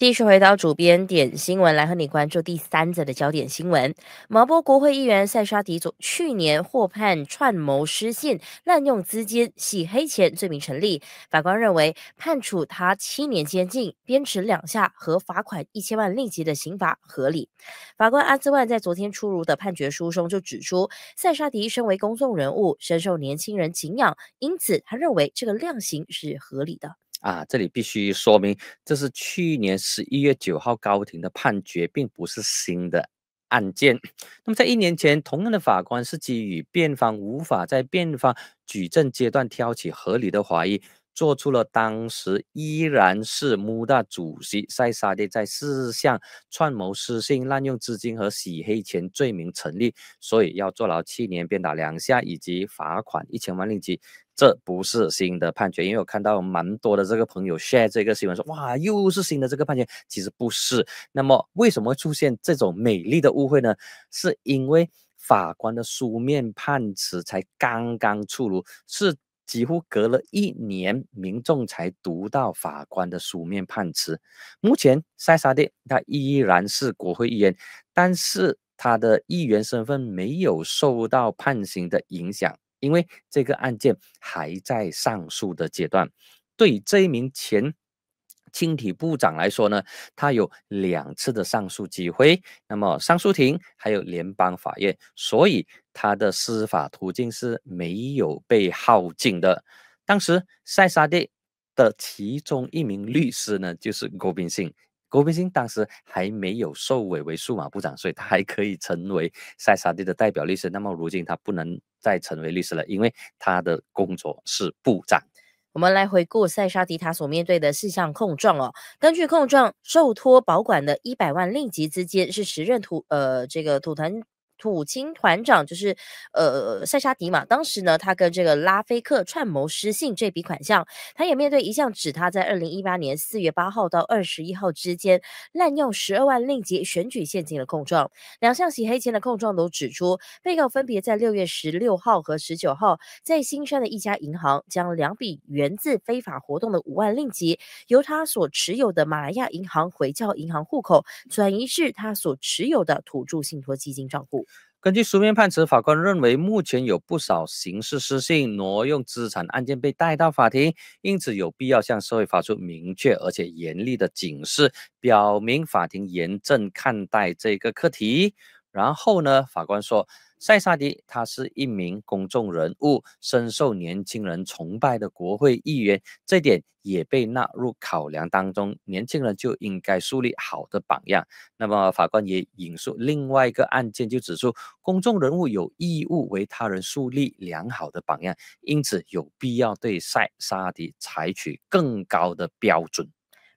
继续回到主编点新闻来和你关注第三则的焦点新闻，毛波国会议员塞沙迪昨去年获判串谋失信、滥用资金洗黑钱罪名成立，法官认为判处他七年监禁、鞭笞两下和罚款一千万令吉的刑罚合理。法官阿兹万在昨天出炉的判决书中就指出，塞沙迪身为公众人物，深受年轻人敬仰，因此他认为这个量刑是合理的。啊，这里必须说明，这是去年十一月九号高庭的判决，并不是新的案件。那么在一年前，同样的法官是基于辩方无法在辩方举证阶段挑起合理的怀疑，做出了当时依然是穆大主席塞沙的在四项串谋私信、滥用资金和洗黑钱罪名成立，所以要坐牢七年、鞭打两下以及罚款一千万令吉。这不是新的判决，因为我看到蛮多的这个朋友 share 这个新闻，说哇，又是新的这个判决，其实不是。那么，为什么出现这种美丽的误会呢？是因为法官的书面判词才刚刚出炉，是几乎隔了一年，民众才读到法官的书面判词。目前，塞沙蒂他依然是国会议员，但是他的议员身份没有受到判刑的影响。因为这个案件还在上诉的阶段，对这一名前青体部长来说呢，他有两次的上诉机会，那么上诉庭还有联邦法院，所以他的司法途径是没有被耗尽的。当时塞萨蒂的其中一名律师呢，就是郭宾信，郭炳湘当时还没有受委为数码部长，所以他还可以成为塞沙迪的代表律师。那么如今他不能再成为律师了，因为他的工作是部长。我们来回顾塞沙迪他所面对的四项控状哦。根据控状，受托保管的一百万令吉资金是时任土呃这个土团。土青团长就是，呃，塞沙迪嘛。当时呢，他跟这个拉菲克串谋失信这笔款项，他也面对一项指他在二零一八年四月八号到二十一号之间滥用十二万令吉选举现金的控状，两项洗黑钱的控状都指出，被告分别在六月十六号和十九号，在新山的一家银行将两笔源自非法活动的五万令吉，由他所持有的马来亚银行回教银行户口转移至他所持有的土著信托基金账户。根据书面判词，法官认为目前有不少刑事失信挪用资产案件被带到法庭，因此有必要向社会发出明确而且严厉的警示，表明法庭严正看待这个课题。然后呢，法官说。塞萨迪，他是一名公众人物，深受年轻人崇拜的国会议员，这点也被纳入考量当中。年轻人就应该树立好的榜样。那么，法官也引述另外一个案件，就指出公众人物有义务为他人树立良好的榜样，因此有必要对塞萨迪采取更高的标准。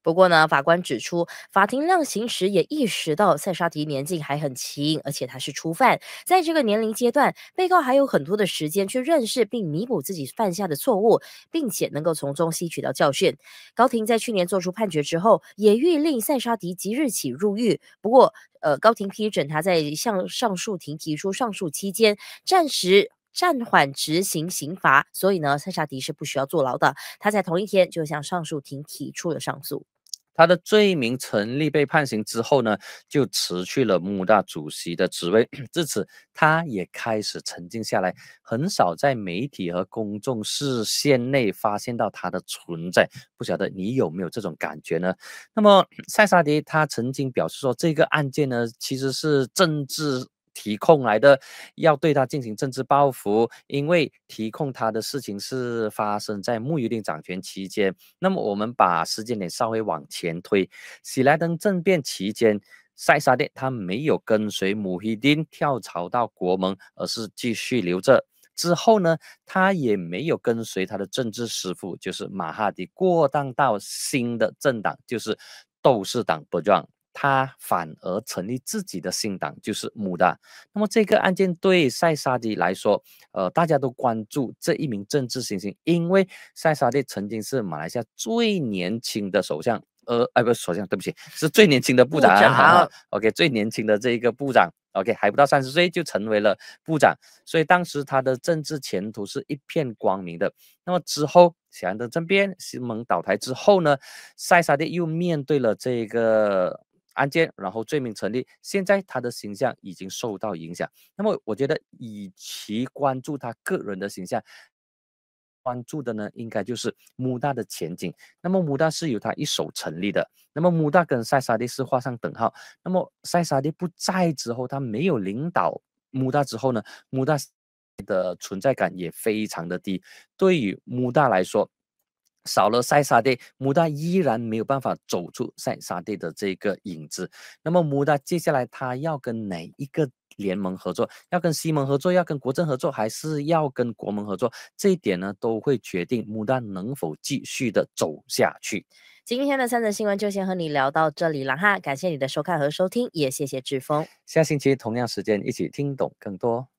不过呢，法官指出，法庭量刑时也意识到塞沙迪年纪还很轻，而且他是初犯，在这个年龄阶段，被告还有很多的时间去认识并弥补自己犯下的错误，并且能够从中吸取到教训。高庭在去年做出判决之后，也预令塞沙迪即日起入狱。不过，呃，高庭批准他在向上诉庭提出上诉期间暂时暂缓执行刑罚，所以呢，塞沙迪是不需要坐牢的。他在同一天就向上诉庭提出了上诉。他的罪名成立，被判刑之后呢，就辞去了穆大主席的职位。至此，他也开始沉静下来，很少在媒体和公众视线内发现到他的存在。不晓得你有没有这种感觉呢？那么，塞萨迪他曾经表示说，这个案件呢，其实是政治。提控来的，要对他进行政治报复，因为提控他的事情是发生在穆伊丁掌权期间。那么我们把时间点稍微往前推，喜莱登政变期间，塞沙蒂他没有跟随穆希丁跳槽到国盟，而是继续留着。之后呢，他也没有跟随他的政治师傅，就是马哈迪过当到新的政党，就是斗士党不壮。他反而成立自己的新党，就是母的。那么这个案件对塞沙蒂来说，呃，大家都关注这一名政治新星，因为塞沙蒂曾经是马来西亚最年轻的首相，呃，哎，不是首相，对不起，是最年轻的部长。好 OK，最年轻的这一个部长，OK，还不到三十岁就成为了部长，所以当时他的政治前途是一片光明的。那么之后，安德政变，西蒙倒台之后呢，塞沙蒂又面对了这个。案件，然后罪名成立，现在他的形象已经受到影响。那么，我觉得，与其关注他个人的形象，关注的呢，应该就是 MU 大的前景。那么，MU 大是由他一手成立的。那么，MU 大跟塞萨利是画上等号。那么，塞萨利不在之后，他没有领导 MU 大之后呢，MU 大的存在感也非常的低。对于 MU 大来说，少了塞沙蒂，牡丹依然没有办法走出塞沙蒂的这个影子。那么，牡丹接下来他要跟哪一个联盟合作？要跟西盟合作，要跟国政合作，还是要跟国盟合作？这一点呢，都会决定牡丹能否继续的走下去。今天的三则新闻就先和你聊到这里了哈，感谢你的收看和收听，也谢谢志峰。下星期同样时间一起听懂更多。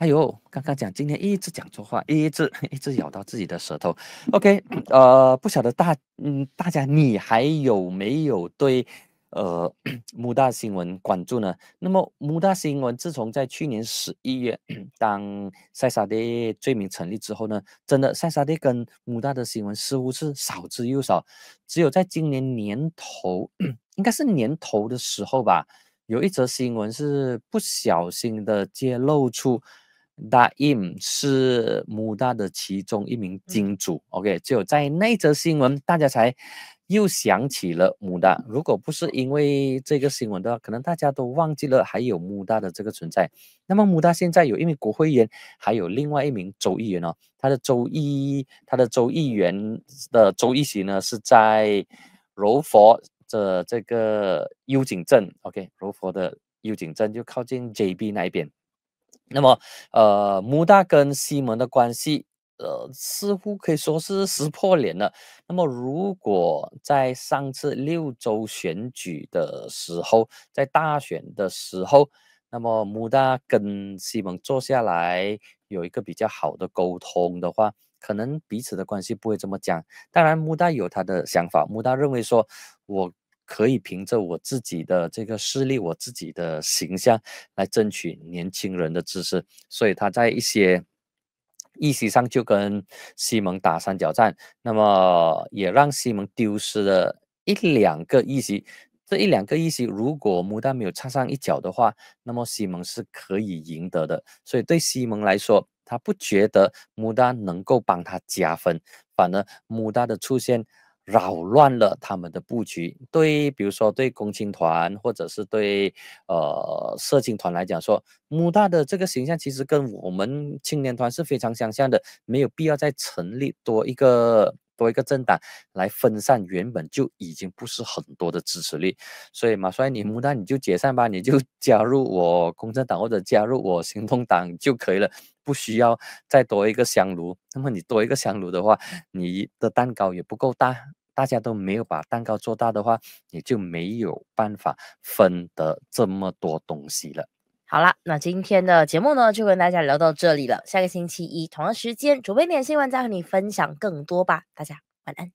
哎呦，刚刚讲今天一直讲错话，一直 一直咬到自己的舌头。OK，呃，不晓得大嗯大家你还有没有对呃穆 大新闻关注呢？那么穆大新闻自从在去年十一月 当塞萨的罪名成立之后呢，真的塞萨的跟穆大的新闻似乎是少之又少，只有在今年年头 应该是年头的时候吧，有一则新闻是不小心的揭露出。大印是穆大的其中一名金主。OK，只有在那则新闻，大家才又想起了穆大。如果不是因为这个新闻的话，可能大家都忘记了还有穆大的这个存在。那么穆大现在有一名国会议员，还有另外一名州议员哦。他的州议，他的州议员的州议席呢是在柔佛的这个幽景镇。OK，柔佛的幽景镇就靠近 JB 那一边。那么，呃，穆大跟西蒙的关系，呃，似乎可以说是撕破脸了。那么，如果在上次六州选举的时候，在大选的时候，那么穆大跟西蒙坐下来有一个比较好的沟通的话，可能彼此的关系不会这么僵。当然，穆大有他的想法，穆大认为说，我。可以凭着我自己的这个势力，我自己的形象来争取年轻人的支持，所以他在一些意席上就跟西蒙打三角战，那么也让西蒙丢失了一两个意席。这一两个意席，如果穆丹没有插上一脚的话，那么西蒙是可以赢得的。所以对西蒙来说，他不觉得穆丹能够帮他加分，反而穆丹的出现。扰乱了他们的布局。对，比如说对共青团或者是对呃社青团来讲，说母大的这个形象其实跟我们青年团是非常相像的，没有必要再成立多一个多一个政党来分散原本就已经不是很多的支持力。所以马帅，你母大你就解散吧，你就 加入我公正党或者加入我行动党就可以了，不需要再多一个香炉。那么你多一个香炉的话，你的蛋糕也不够大。大家都没有把蛋糕做大的话，也就没有办法分得这么多东西了。好了，那今天的节目呢，就跟大家聊到这里了。下个星期一同样时间，主播点新闻再和你分享更多吧。大家晚安。